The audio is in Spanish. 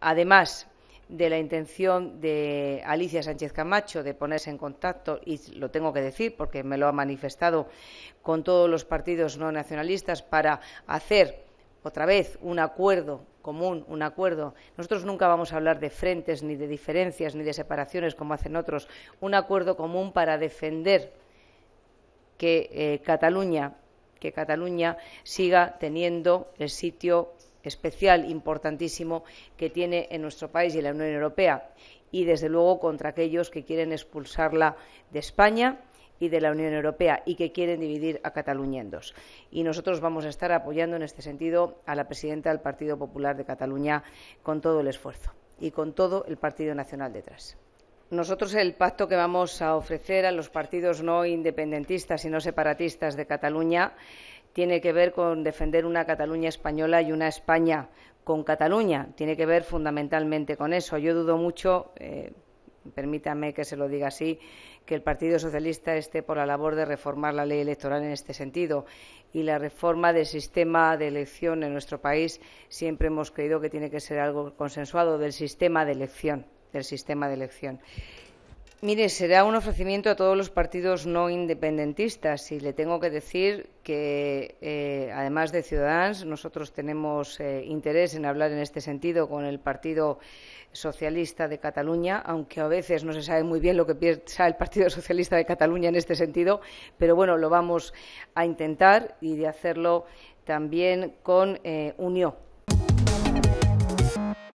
Además de la intención de Alicia Sánchez Camacho de ponerse en contacto, y lo tengo que decir porque me lo ha manifestado con todos los partidos no nacionalistas, para hacer otra vez un acuerdo común, un acuerdo. Nosotros nunca vamos a hablar de frentes, ni de diferencias, ni de separaciones como hacen otros. Un acuerdo común para defender que eh, Cataluña que Cataluña siga teniendo el sitio especial, importantísimo, que tiene en nuestro país y en la Unión Europea, y desde luego contra aquellos que quieren expulsarla de España y de la Unión Europea y que quieren dividir a Cataluña en dos. Y nosotros vamos a estar apoyando en este sentido a la presidenta del Partido Popular de Cataluña con todo el esfuerzo y con todo el Partido Nacional detrás. Nosotros el pacto que vamos a ofrecer a los partidos no independentistas y no separatistas de Cataluña tiene que ver con defender una Cataluña española y una España con Cataluña. Tiene que ver fundamentalmente con eso. Yo dudo mucho, eh, permítame que se lo diga así, que el Partido Socialista esté por la labor de reformar la ley electoral en este sentido. Y la reforma del sistema de elección en nuestro país siempre hemos creído que tiene que ser algo consensuado del sistema de elección, del sistema de elección. Mire, será un ofrecimiento a todos los partidos no independentistas y le tengo que decir que, eh, además de Ciudadanos, nosotros tenemos eh, interés en hablar en este sentido con el Partido Socialista de Cataluña, aunque a veces no se sabe muy bien lo que piensa el Partido Socialista de Cataluña en este sentido, pero bueno, lo vamos a intentar y de hacerlo también con eh, Unión